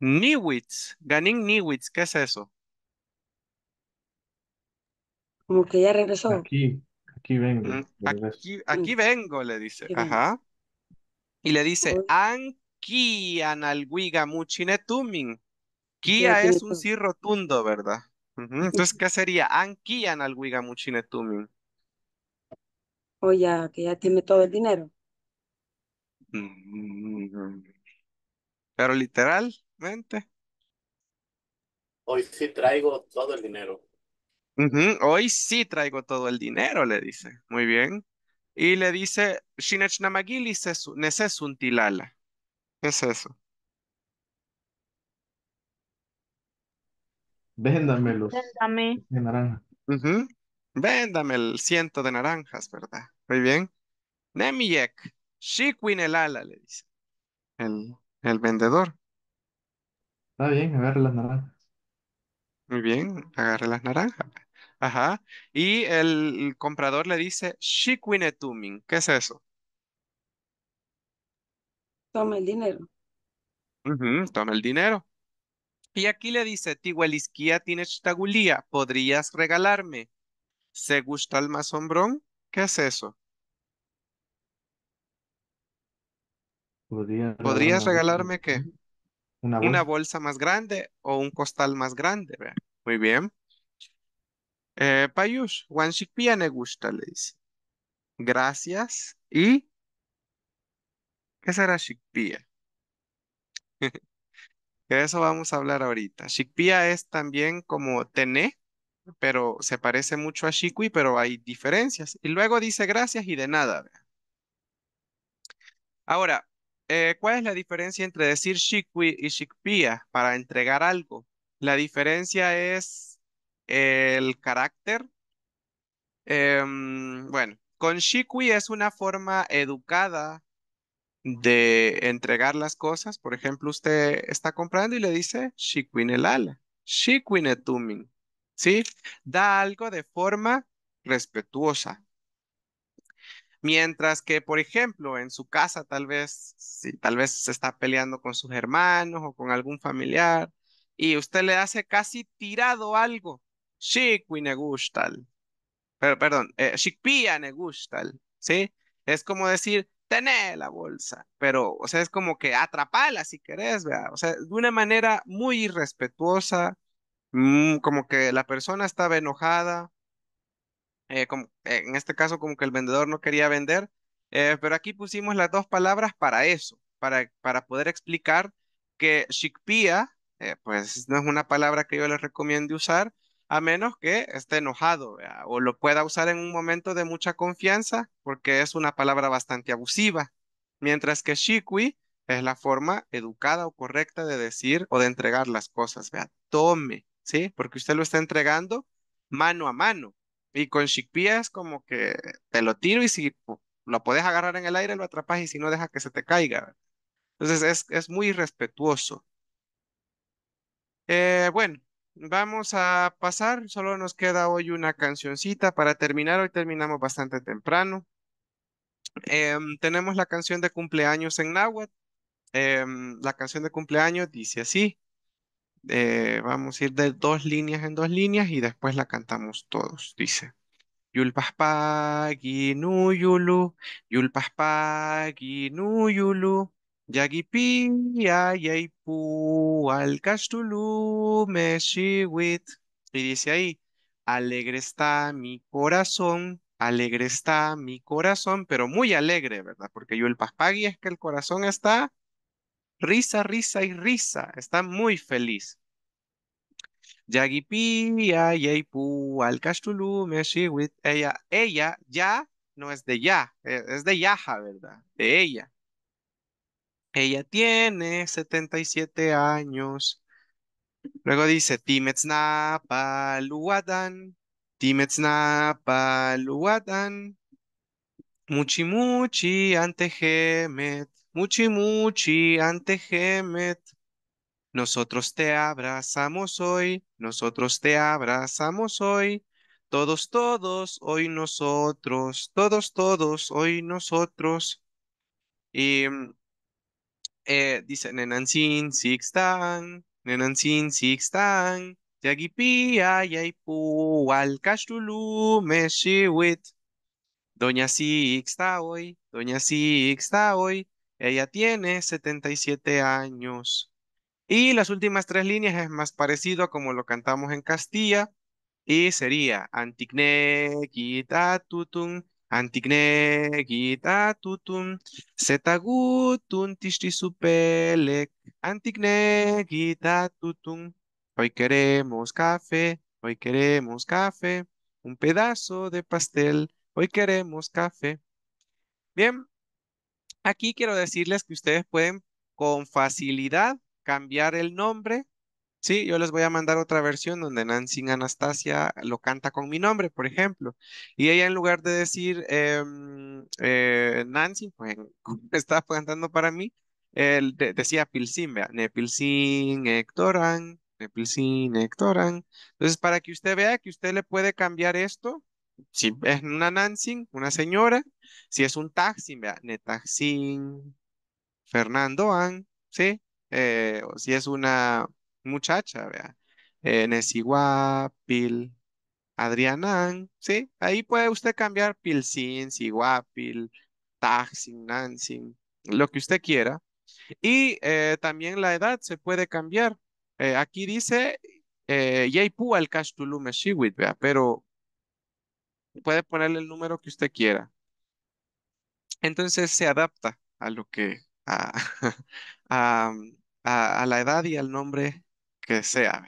Niwitz, Ganin Niwitz, ¿qué es eso? Como que ya regresó. Aquí, aquí vengo. Aquí, vengo, le dice. Ajá. Y le dice, Anki analguiga muchinetumin. Kia es un sí rotundo, ¿verdad? Entonces, ¿qué sería? Anki analguiga muchinetumin. O ya, que ya tiene todo el dinero. Mm. Pero literalmente. Hoy sí traigo todo el dinero. Hoy sí traigo todo el dinero, le dice. Muy bien. Y le dice, Shinechnamagili un tilala. ¿Qué es eso? Véndamelo. Véndame. de naranja. Véndame el ciento de naranjas, ¿verdad? Muy bien. Nemiyek, shikwinelala, le dice el, el vendedor. Está bien, a ver las naranjas. Muy bien, agarra las naranjas. Ajá. Y el comprador le dice, Shikwinetumin. ¿Qué es eso? Toma el dinero. toma el dinero. Y aquí le dice, "Tigualisquia tienes ¿podrías regalarme? ¿Se gusta el mazombrón? ¿Qué es eso? ¿Podrías regalarme qué? Una bolsa. más grande o un costal más grande. Muy bien. Eh, Payush, Juan me gusta, le dice. Gracias. ¿Y qué será Shikpia? (laughs) De eso vamos a hablar ahorita. Shikpia es también como tené, pero se parece mucho a Shikui, pero hay diferencias. Y luego dice gracias y de nada. Ahora, eh, ¿Cuál es la diferencia entre decir shikwi y shikpia para entregar algo? La diferencia es el carácter. Em, bueno, con shikwi es una forma educada de entregar las cosas. Por ejemplo, usted está comprando y le dice shikwinelala, shikwinetumin. ¿Sí? Da algo de forma respetuosa. Mientras que, por ejemplo, en su casa tal vez, si tal vez se está peleando con sus hermanos o con algún familiar y usted le hace casi tirado algo. gustal Pero, perdón, eh, shikpia negustal, ¿sí? Es como decir, tené la bolsa, pero, o sea, es como que atrapala si querés, ¿verdad? O sea, de una manera muy irrespetuosa, mm, como que la persona estaba enojada, eh, eh, en este caso, como que el vendedor no quería vender, eh, pero aquí pusimos las dos palabras para eso, para, para poder explicar que Shikpia, pues no es una palabra que yo les recomiendo usar, a menos que esté enojado o lo pueda usar en un momento de mucha confianza, porque es una palabra bastante abusiva, mientras que shikui es la forma educada o correcta de decir o de entregar las cosas, vea, tome, ¿sí? Porque usted lo está entregando mano a mano, y con chickpea es como que te lo tiro y si lo puedes agarrar en el aire, lo atrapas y si no, deja que se te caiga. Entonces es, muy respetuoso. Eh, bueno, vamos a pasar. Solo nos queda hoy una cancioncita para terminar. Hoy terminamos bastante temprano. Em, tenemos la canción de cumpleaños en Nahuatl. Em, la canción de cumpleaños dice así. Eh, vamos a ir de dos líneas en dos líneas y después la cantamos todos, dice. Yulpaspa, yulu Yulpaspa, Ginuyulu, Yagipi, Ayaypu, Alcastulu, Meshiwit. Y dice ahí, alegre está mi corazón, alegre está mi corazón, pero muy alegre, ¿verdad? Porque Paspagi es que el corazón está Risa, risa y risa. Está muy feliz. Yagipía, al Alcastulú, with Ella, ella ya no es de ya, e, es de Yaja, ¿verdad? De ella. Ella tiene 77 años. Luego dice, Timetznapa, Luadan. Timetznapa, Luadan. Muchi, muchi, antejemet. Muchi muchi ante Gemet. Nosotros te abrazamos hoy, nosotros te abrazamos hoy. Todos, todos, hoy nosotros, todos, todos, hoy nosotros. Y mm, eh, dice, Nenansin Sixtan, Nenansin Sixtan, Yagipia, Yaipu, Alcashulu, Meshiwit. Doña Sixta hoy, Doña Sixta hoy. Ella tiene 77 años. Y las últimas tres líneas es más parecido a como lo cantamos en Castilla. Y sería Antigne, tutum, Antigne, tutum, Setagutun, Tistisupelec, Antigne, tutum. Hoy queremos café, hoy queremos café, un pedazo de pastel, hoy queremos café. Bien, Aquí quiero decirles que ustedes pueden con facilidad cambiar el nombre. Sí, yo les voy a mandar otra versión donde Nancy Anastasia lo canta con mi nombre, por ejemplo. Y ella en lugar de decir em, eh, Nancy, pues (laughs) estaba cantando para mí, decía Pilcin, vea, Nepilsin, Hectoran, Nepilsin, Hectoran. Entonces, para que usted vea que usted le puede cambiar esto si es una Nancy, una señora, si es un taxi, Netaxin, Fernando An, ¿sí? Eh, o si es una muchacha, vea, eh, Pil, Adriana ¿sí? Ahí puede usted cambiar Pilsin, Pil, Taxin, nansing, lo que usted quiera. Y eh, también la edad se puede cambiar. Eh, aquí dice Yaipu al vea, pero puede ponerle el número que usted quiera. Entonces se adapta a lo que, (laughs) a, la edad y al nombre que sea.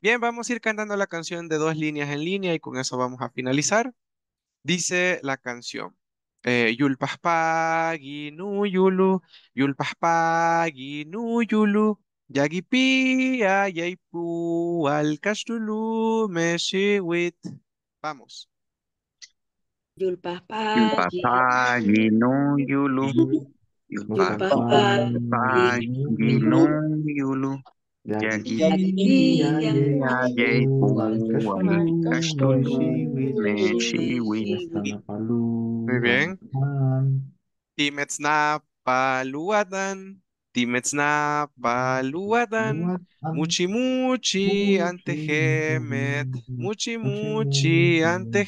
Bien, vamos a ir cantando la canción de dos líneas en línea y con eso vamos a finalizar. Dice la canción. Eh, yulpaspagi nu yulu, yulpaspagi nu yulu, Vamos yul papá, Yinun, Yulu. papá, Yulpapa, Yinun, Yulu. Muy bien. Timets na paluadan, timets na paluadan, muchi muchi antejemet, muchi muchi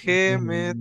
Gemet.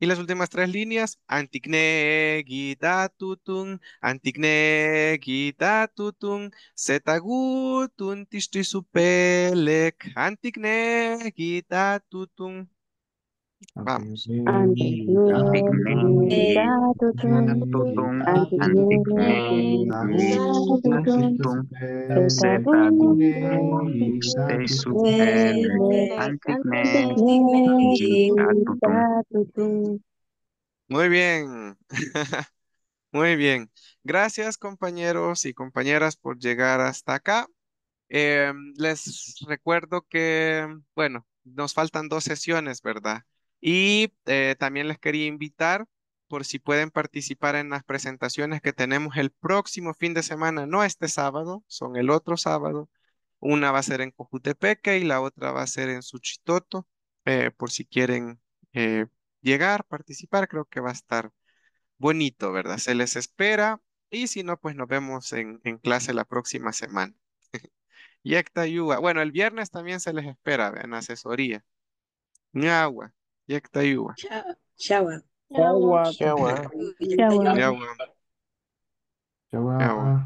Y las últimas tres líneas, Anticne, gitatutun, antikne gitatutun, setagutun Antigne, guita gitatutun. Vamos. Muy bien. (laughs) Muy bien. Gracias compañeros y compañeras por llegar hasta acá. Em, les recuerdo que, bueno, nos faltan dos sesiones, ¿verdad? Y eh, también les quería invitar por si pueden participar en las presentaciones que tenemos el próximo fin de semana, no este sábado, son el otro sábado. Una va a ser en Cojutepeque y la otra va a ser en Suchitoto, eh, por si quieren eh, llegar, participar, creo que va a estar bonito, ¿verdad? Se les espera y si no, pues nos vemos en, clase la próxima semana. (laughs) Yecta Yuga. Bueno, el viernes también se les espera en asesoría. Agua. Jak daiła. Ciała. Ciała. Ciała. Ciała. Ciała. Ciała.